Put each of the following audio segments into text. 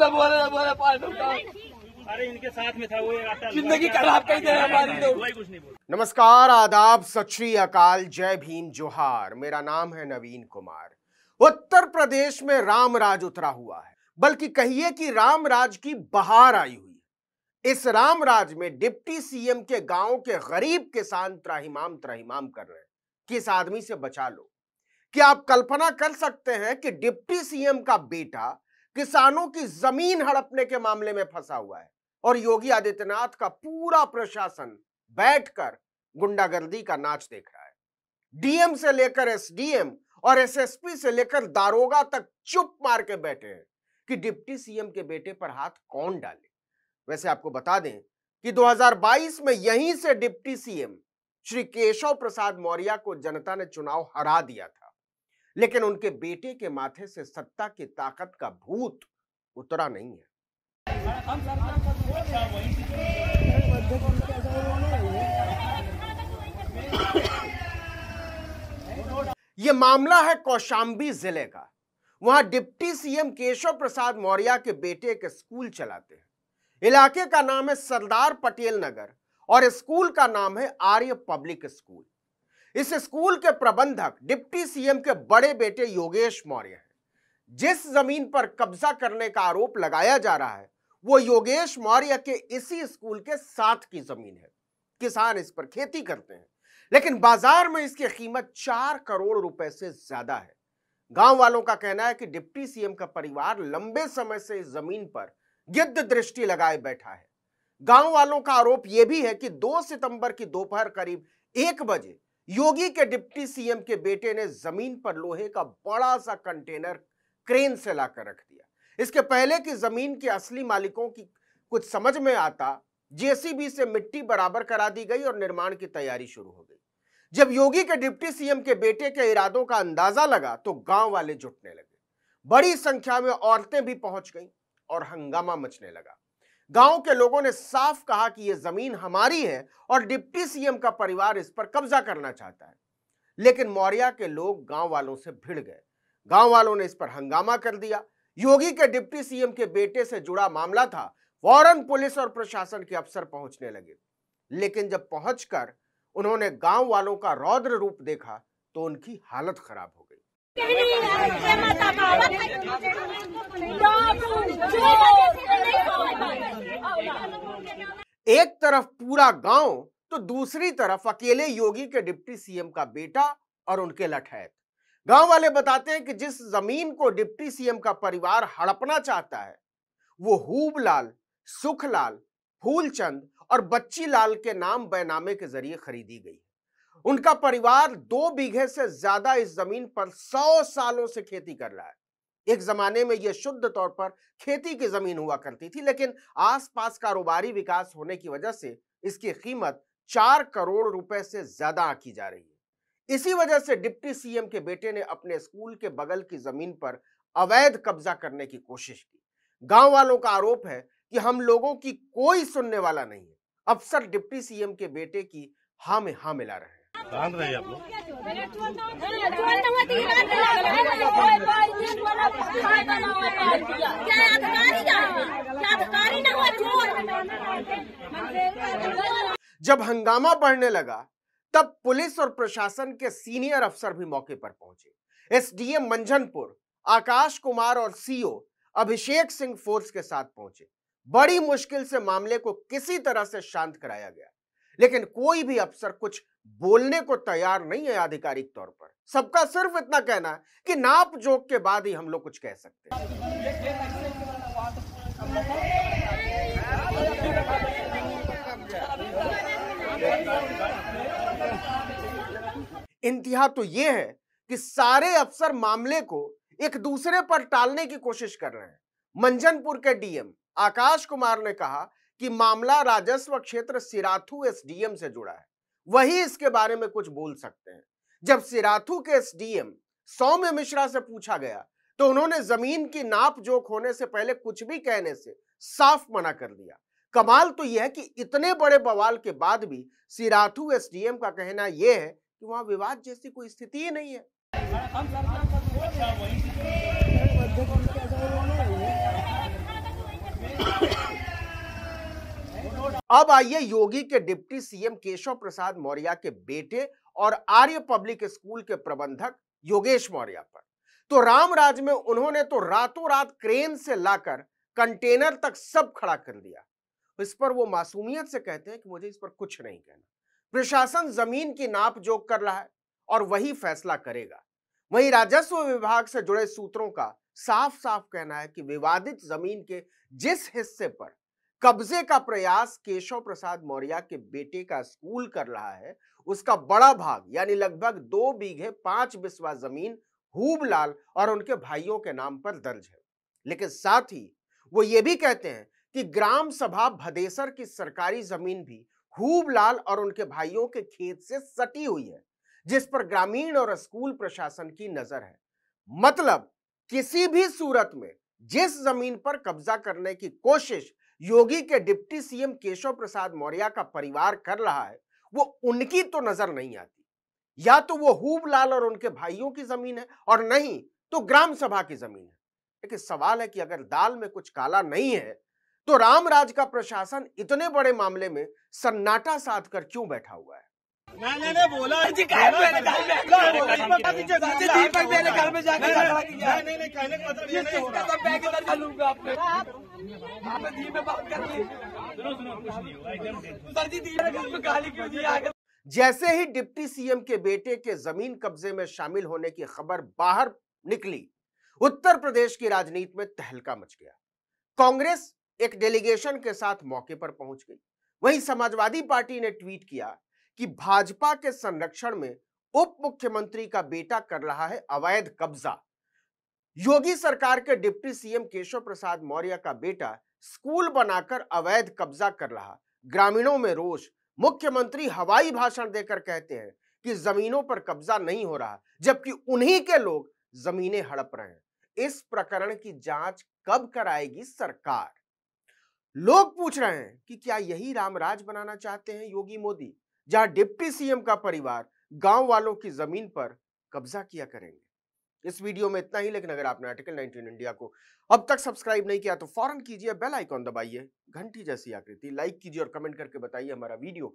बोले अरे इनके साथ में था वो जिंदगी कुछ नहीं नमस्कार आदाब सत अकाल जय भीम जोहार मेरा नाम है नवीन कुमार उत्तर प्रदेश में राम राज उतरा हुआ है बल्कि कहिए कि राम राज की बहार आई हुई इस राम राज में डिप्टी सीएम के गांव के गरीब किसान त्राहिमाम त्राहिमाम कर रहे हैं कि इस आदमी से बचा लो क्या आप कल्पना कर सकते हैं कि डिप्टी सीएम का बेटा किसानों की जमीन हड़पने के मामले में फंसा हुआ है और योगी आदित्यनाथ का पूरा प्रशासन बैठकर गुंडागर्दी का नाच देख रहा है डीएम से लेकर एसडीएम और एसएसपी से लेकर दारोगा तक चुप मार के बैठे हैं कि डिप्टी सीएम के बेटे पर हाथ कौन डाले वैसे आपको बता दें कि 2022 में यहीं से डिप्टी सीएम श्री केशव प्रसाद मौर्य को जनता ने चुनाव हरा दिया था लेकिन उनके बेटे के माथे से सत्ता की ताकत का भूत उतरा नहीं है ये मामला है कौशाम्बी जिले का वहां डिप्टी सीएम केशव प्रसाद मौर्य के बेटे एक स्कूल चलाते हैं इलाके का नाम है सरदार पटेल नगर और स्कूल का नाम है आर्य पब्लिक स्कूल इस स्कूल के प्रबंधक डिप्टी सीएम के बड़े बेटे योगेश मौर्य हैं जिस जमीन पर कब्जा करने का आरोप लगाया जा रहा है वो योगेश मौर्य के इसी स्कूल के साथ की जमीन है किसान इस पर खेती करते हैं लेकिन बाजार में इसकी कीमत चार करोड़ रुपए से ज्यादा है गांव वालों का कहना है कि डिप्टी सीएम का परिवार लंबे समय से इस जमीन पर गिद्ध दृष्टि लगाए बैठा है गांव वालों का आरोप यह भी है कि 2 सितंबर की दोपहर करीब एक बजे योगी के डिप्टी सीएम के बेटे ने जमीन पर लोहे का बड़ा सा कंटेनर क्रेन से लाकर रख दिया इसके पहले कि जमीन के असली मालिकों की कुछ समझ में आता जेसीबी से मिट्टी बराबर करा दी गई और निर्माण की तैयारी शुरू हो गई जब योगी के डिप्टी सीएम के बेटे के इरादों का अंदाजा लगा तो गांव वाले जुटने लगे बड़ी संख्या में औरतें भी पहुंच गईं और हंगामा मचने लगा गांव के लोगों ने साफ कहा कि यह जमीन हमारी है और डिप्टी सीएम का परिवार इस पर कब्जा करना चाहता है लेकिन मौर्या के लोग गांव वालों से भिड़ गए गांव वालों ने इस पर हंगामा कर दिया योगी के डिप्टी सीएम के बेटे से जुड़ा मामला था फौरन पुलिस और प्रशासन के अफसर पहुंचने लगे लेकिन जब पहुंचकर उन्होंने गांव वालों का रौद्र रूप देखा तो उनकी हालत खराब हो गई एक तरफ पूरा गांव तो दूसरी तरफ अकेले योगी के डिप्टी सीएम का बेटा और उनके लठैत गांव वाले बताते हैं कि जिस जमीन को डिप्टी सीएम का परिवार हड़पना चाहता है वो हूबलाल सुखलाल फूलचंद और बच्ची लाल के नाम बैनामे के जरिए खरीदी गई उनका परिवार दो बीघे से ज्यादा इस जमीन पर सौ सालों से खेती कर रहा है एक जमाने में यह शुद्ध तौर पर खेती की जमीन हुआ करती थी लेकिन आसपास कारोबारी विकास होने की वजह से इसकी कीमत चार करोड़ रुपए से ज्यादा आकी जा रही है इसी वजह से डिप्टी सीएम के बेटे ने अपने स्कूल के बगल की जमीन पर अवैध कब्जा करने की कोशिश की गांव वालों का आरोप है कि हम लोगों की कोई सुनने वाला नहीं है अफसर डिप्टी सीएम के बेटे की हा में हा मिला रहे रहे आप लोग जब हंगामा बढ़ने लगा तब पुलिस और प्रशासन के सीनियर अफसर भी मौके पर पहुंचे एसडीएम मंझनपुर आकाश कुमार और सीओ अभिषेक सिंह फोर्स के साथ पहुंचे बड़ी मुश्किल से मामले को किसी तरह से शांत कराया गया लेकिन कोई भी अफसर कुछ बोलने को तैयार नहीं है आधिकारिक तौर पर सबका सिर्फ इतना कहना है कि नाप जोक के बाद ही हम लोग कुछ कह सकते इंतहा तो यह है कि सारे अफसर मामले को एक दूसरे पर टालने की कोशिश कर रहे हैं मंजनपुर के डीएम आकाश कुमार ने कहा कि मामला राजस्व क्षेत्र सिराथू एसडीएम से जुड़ा है वही इसके बारे में कुछ बोल सकते हैं जब सिराथू के एस एम सौम्य मिश्रा से पूछा गया तो उन्होंने जमीन की नाप जोक होने से पहले कुछ भी कहने से साफ मना कर दिया कमाल तो यह है कि इतने बड़े बवाल के बाद भी सिराथू एम का कहना यह है कि वहां विवाद जैसी कोई स्थिति ही नहीं है अब आइए योगी के डिप्टी सीएम केशव प्रसाद मौर्य के बेटे और आर्य पब्लिक स्कूल के प्रबंधक योगेश मौर्य पर तो रामराज में उन्होंने तो रातों रात क्रेन से लाकर कंटेनर तक सब खड़ा कर दिया इस पर वो मासूमियत से कहते हैं कि मुझे इस पर कुछ नहीं कहना प्रशासन जमीन की नाप जोक कर रहा है और वही फैसला करेगा वही राजस्व विभाग से जुड़े सूत्रों का साफ साफ कहना है कि विवादित जमीन के जिस हिस्से पर कब्जे का प्रयास केशव प्रसाद मौर्य के बेटे का स्कूल कर रहा है उसका बड़ा भाग यानी लगभग दो बीघे पांच बिस्वा जमीन हुबलाल और उनके भाइयों के नाम पर दर्ज है लेकिन साथ ही वो ये भी कहते हैं कि ग्राम सभा भदेसर की सरकारी जमीन भी हुबलाल और उनके भाइयों के खेत से सटी हुई है जिस पर ग्रामीण और स्कूल प्रशासन की नजर है मतलब किसी भी सूरत में जिस जमीन पर कब्जा करने की कोशिश योगी के डिप्टी सीएम केशव प्रसाद मौर्य का परिवार कर रहा है वो उनकी तो नजर नहीं आती या तो वो हुबलाल और उनके भाइयों की जमीन है और नहीं तो ग्राम सभा की जमीन है लेकिन सवाल है कि अगर दाल में कुछ काला नहीं है तो रामराज का प्रशासन इतने बड़े मामले में सन्नाटा साधकर क्यों बैठा हुआ है मैंने बोला हाँ जी घर में घर में नहीं नहीं कहने का मतलब ये नहीं हो रहा तो आपने में बात कर ली सुनो सुनो कुछ नहीं एकदम सर जी घर में गाली क्यों दी आगे जैसे ही डिप्टी सीएम के बेटे के जमीन कब्जे में शामिल होने की खबर बाहर निकली उत्तर प्रदेश की राजनीति में तहलका मच गया कांग्रेस एक डेलीगेशन के साथ मौके पर पहुंच गई वहीं समाजवादी पार्टी ने ट्वीट किया कि भाजपा के संरक्षण में उप मुख्यमंत्री का बेटा कर रहा है अवैध कब्जा योगी सरकार के डिप्टी सीएम केशव प्रसाद मौर्य का बेटा स्कूल बनाकर अवैध कब्जा कर रहा ग्रामीणों में रोष मुख्यमंत्री हवाई भाषण देकर कहते हैं कि जमीनों पर कब्जा नहीं हो रहा जबकि उन्हीं के लोग जमीनें हड़प रहे हैं इस प्रकरण की जांच कब कराएगी सरकार लोग पूछ रहे हैं कि क्या यही रामराज बनाना चाहते हैं योगी मोदी जहां डिप्टी सीएम का परिवार गांव वालों की जमीन पर कब्जा किया करेंगे इस वीडियो में इतना ही लेकिन अगर आपने आर्टिकल 19 इंडिया को अब तक सब्सक्राइब नहीं किया तो फौरन कीजिए बेल आइकॉन दबाइए घंटी जैसी आकृति लाइक कीजिए और कमेंट करके बताइए हमारा वीडियो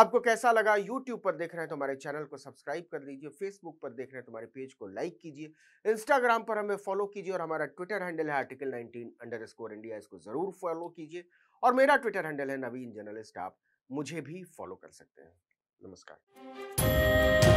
आपको कैसा लगा यूट्यूब पर देख रहे हैं तो हमारे चैनल को सब्सक्राइब कर लीजिए फेसबुक पर देख रहे हैं तो हमारे पेज को लाइक कीजिए इंस्टाग्राम पर हमें फॉलो कीजिए और हमारा ट्विटर हैंडल है आर्टिकल नाइनटीन अंडर इंडिया इसको जरूर फॉलो कीजिए और मेरा ट्विटर हैंडल है नवीन जर्नलिस्ट आप मुझे भी फॉलो कर सकते हैं नमस्कार